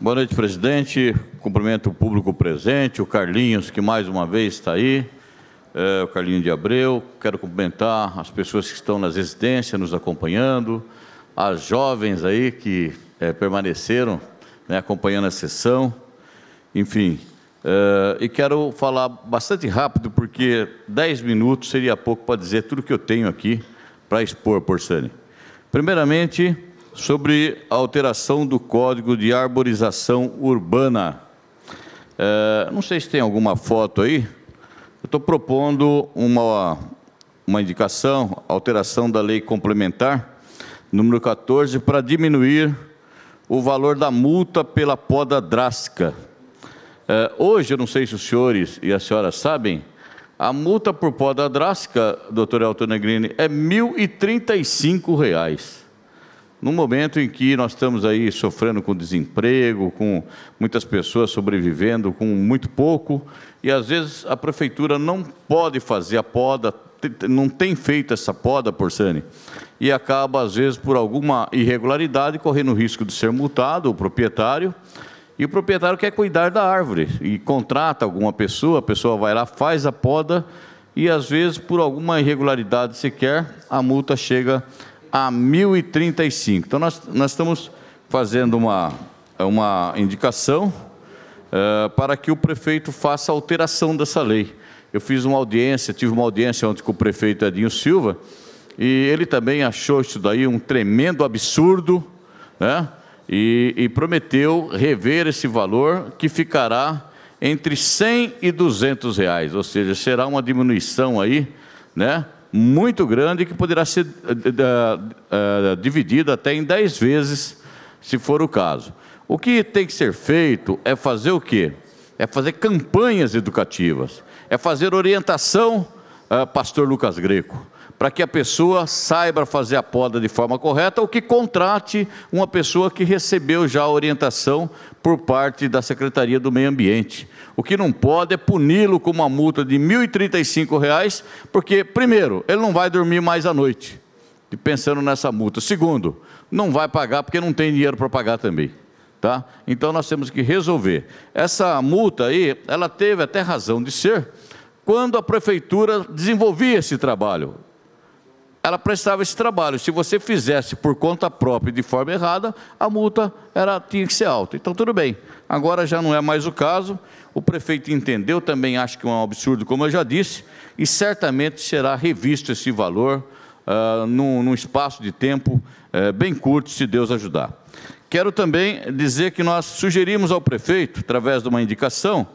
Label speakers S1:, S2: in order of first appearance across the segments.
S1: Boa noite, presidente. Cumprimento o público presente, o Carlinhos, que mais uma vez está aí, é, o Carlinhos de Abreu. Quero cumprimentar as pessoas que estão nas residências nos acompanhando, as jovens aí que é, permaneceram né, acompanhando a sessão. Enfim, é, e quero falar bastante rápido, porque 10 minutos seria pouco para dizer tudo que eu tenho aqui para expor, Porçani. Primeiramente, sobre a alteração do Código de Arborização Urbana. É, não sei se tem alguma foto aí. estou propondo uma, uma indicação, alteração da lei complementar, número 14, para diminuir o valor da multa pela poda drástica. É, hoje, eu não sei se os senhores e as senhoras sabem, a multa por poda drástica, doutor Elton Negrini, é R$ 1.035 num momento em que nós estamos aí sofrendo com desemprego, com muitas pessoas sobrevivendo com muito pouco, e às vezes a prefeitura não pode fazer a poda, não tem feito essa poda, Porcane, e acaba, às vezes, por alguma irregularidade, correndo o risco de ser multado o proprietário, e o proprietário quer cuidar da árvore e contrata alguma pessoa, a pessoa vai lá, faz a poda, e às vezes, por alguma irregularidade sequer, a multa chega a 1035. Então, nós, nós estamos fazendo uma, uma indicação uh, para que o prefeito faça alteração dessa lei. Eu fiz uma audiência, tive uma audiência ontem com o prefeito Edinho Silva, e ele também achou isso daí um tremendo absurdo, né? E, e prometeu rever esse valor que ficará entre 100 e 200 reais, ou seja, será uma diminuição aí, né? muito grande que poderá ser uh, uh, dividida até em 10 vezes, se for o caso. O que tem que ser feito é fazer o quê? É fazer campanhas educativas, é fazer orientação, uh, pastor Lucas Greco para que a pessoa saiba fazer a poda de forma correta ou que contrate uma pessoa que recebeu já a orientação por parte da Secretaria do Meio Ambiente. O que não pode é puni-lo com uma multa de R$ 1.035, porque, primeiro, ele não vai dormir mais à noite, pensando nessa multa. Segundo, não vai pagar porque não tem dinheiro para pagar também. Tá? Então nós temos que resolver. Essa multa aí, ela teve até razão de ser quando a prefeitura desenvolvia esse trabalho ela prestava esse trabalho. Se você fizesse por conta própria de forma errada, a multa era, tinha que ser alta. Então, tudo bem. Agora já não é mais o caso. O prefeito entendeu, também acho que é um absurdo, como eu já disse, e certamente será revisto esse valor uh, num, num, espaço de tempo uh, bem curto, se Deus ajudar. Quero também dizer que nós sugerimos ao prefeito, através de uma indicação,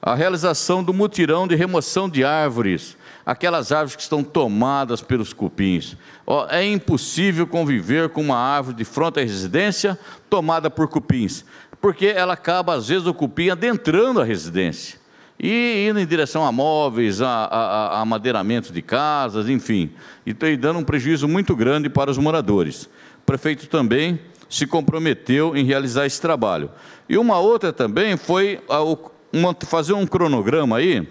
S1: a realização do mutirão de remoção de árvores, aquelas árvores que estão tomadas pelos cupins. Oh, é impossível conviver com uma árvore de fronte à residência tomada por cupins, porque ela acaba, às vezes, o cupim adentrando a residência e indo em direção a móveis, a, a, a de casas, enfim, e dando um prejuízo muito grande para os moradores. O prefeito também se comprometeu em realizar esse trabalho. E uma outra também foi a, uma, fazer um cronograma aí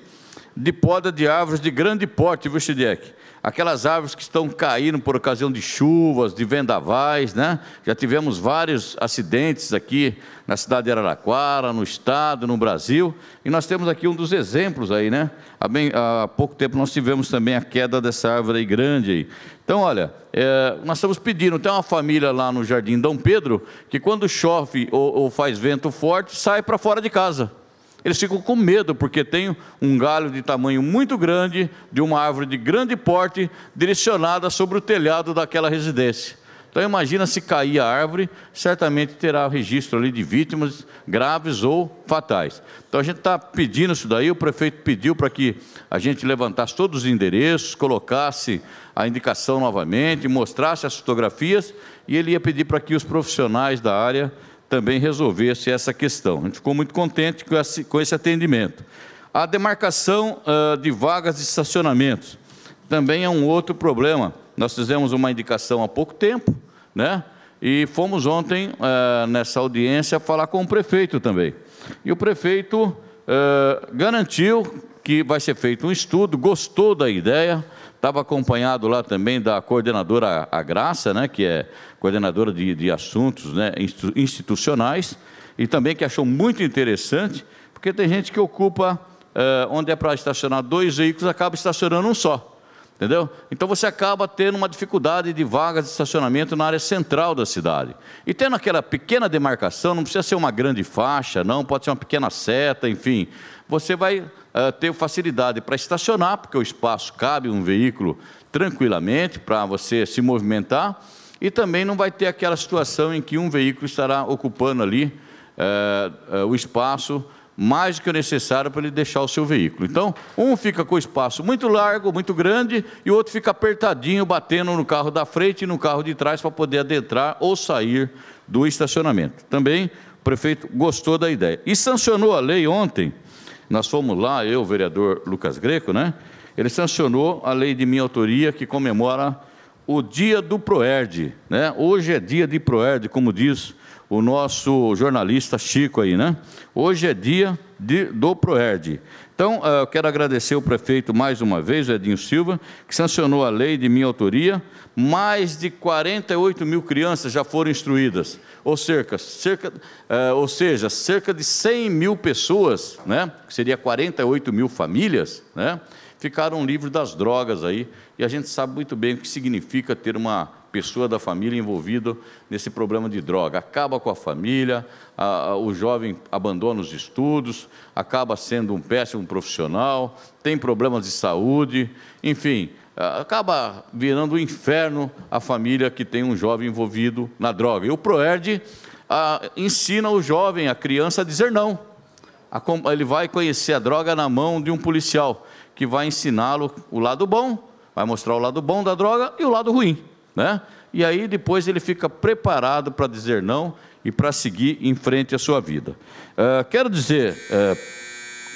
S1: de poda de árvores de grande porte, viu, Chidiek? Aquelas árvores que estão caindo por ocasião de chuvas, de vendavais, né? Já tivemos vários acidentes aqui na cidade de Araraquara, no estado, no Brasil, e nós temos aqui um dos exemplos aí, né? Há, bem, há pouco tempo nós tivemos também a queda dessa árvore aí grande aí. Então, olha, é, nós estamos pedindo, tem uma família lá no Jardim Dom Pedro, que quando chove ou, ou faz vento forte, sai para fora de casa eles ficam com medo, porque tem um galho de tamanho muito grande, de uma árvore de grande porte, direcionada sobre o telhado daquela residência. Então imagina se cair a árvore, certamente terá registro ali de vítimas graves ou fatais. Então a gente está pedindo isso daí, o prefeito pediu para que a gente levantasse todos os endereços, colocasse a indicação novamente, mostrasse as fotografias e ele ia pedir para que os profissionais da área também resolvesse essa questão. A gente ficou muito contente com esse, com esse atendimento. A demarcação uh, de vagas de estacionamentos também é um outro problema. Nós fizemos uma indicação há pouco tempo, né? E fomos ontem, uh, nessa audiência, falar com o prefeito também. E o prefeito uh, garantiu que vai ser feito um estudo, gostou da ideia, Estava acompanhado lá também da coordenadora a Graça, né, que é coordenadora de, de assuntos né, institucionais, e também que achou muito interessante, porque tem gente que ocupa, eh, onde é para estacionar dois veículos, acaba estacionando um só. Entendeu? Então você acaba tendo uma dificuldade de vagas de estacionamento na área central da cidade. E tendo aquela pequena demarcação, não precisa ser uma grande faixa, não, pode ser uma pequena seta, enfim. Você vai uh, eh, ter facilidade para estacionar, porque o espaço cabe um veículo tranquilamente para você se movimentar, e também não vai ter aquela situação em que um veículo estará ocupando ali uh, uh, o espaço mais do que o necessário para ele deixar o seu veículo. Então, um fica com o espaço muito largo, muito grande, e o outro fica apertadinho, batendo no carro da frente e no carro de trás para poder adentrar ou sair do estacionamento. Também o prefeito gostou da ideia. E sancionou a lei ontem, nós fomos lá, eu, o vereador Lucas Greco, né? Ele sancionou a lei de minha autoria que comemora o dia do Proerd, né? Hoje é dia de Proerd, como diz o nosso jornalista Chico aí, né? Hoje é dia de, do Proerd. Então, eh, eu quero agradecer o prefeito mais uma vez, Edinho Silva, que sancionou a lei de minha autoria. Mais de 48 mil crianças já foram instruídas, ou, cerca, cerca, eh, ou seja, cerca de 100 mil pessoas, né, que seria 48 mil famílias, né, ficaram livres das drogas aí. E a gente sabe muito bem o que significa ter uma pessoa da família envolvida nesse problema de droga. Acaba com a família, a, a, o jovem abandona os estudos, acaba sendo um péssimo profissional, tem problemas de saúde, enfim, acaba virando um inferno a família que tem um jovem envolvido na droga. E o PROERD a, ensina o jovem, a criança, a dizer não. A, ele vai conhecer a droga na mão de um policial, que vai ensiná-lo o lado bom, vai mostrar o lado bom da droga e o lado ruim né? E aí depois ele fica preparado para dizer não e para seguir em frente à sua vida. Uh, quero dizer, uh,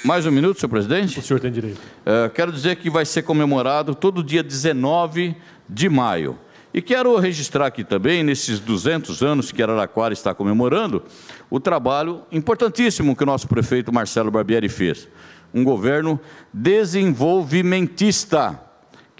S1: mais um minuto, senhor presidente? O senhor tem direito. Uh, quero dizer que vai ser comemorado todo dia 19 de maio. E quero registrar aqui também, nesses 200 anos que Araraquara está comemorando, o trabalho importantíssimo que o nosso prefeito Marcelo Barbieri fez. Um governo desenvolvimentista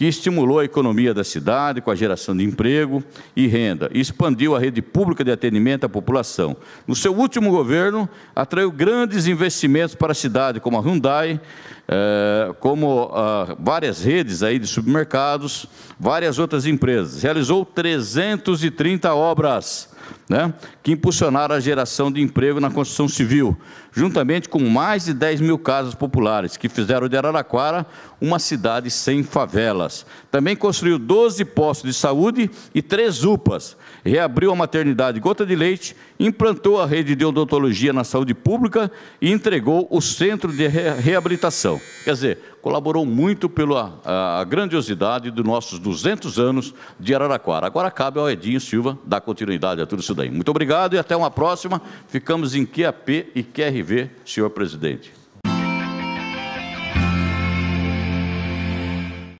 S1: que estimulou a economia da cidade com a geração de emprego e renda e expandiu a rede pública de atendimento à população. No seu último governo, atraiu grandes investimentos para a cidade, como a Hyundai, eh, como ah, várias redes aí de supermercados, várias outras empresas. Realizou 330 obras né, que impulsionaram a geração de emprego na construção civil, juntamente com mais de 10 mil casas populares, que fizeram de Araraquara uma cidade sem favelas. Também construiu 12 postos de saúde e três UPAs, reabriu a maternidade Gota de Leite, implantou a rede de odontologia na saúde pública e entregou o centro de reabilitação. Quer dizer, colaborou muito pela a, a grandiosidade dos nossos 200 anos de Araraquara. Agora cabe ao Edinho Silva dar continuidade a tudo isso daí. Muito obrigado e até uma próxima. Ficamos em QAP e QRV, senhor presidente.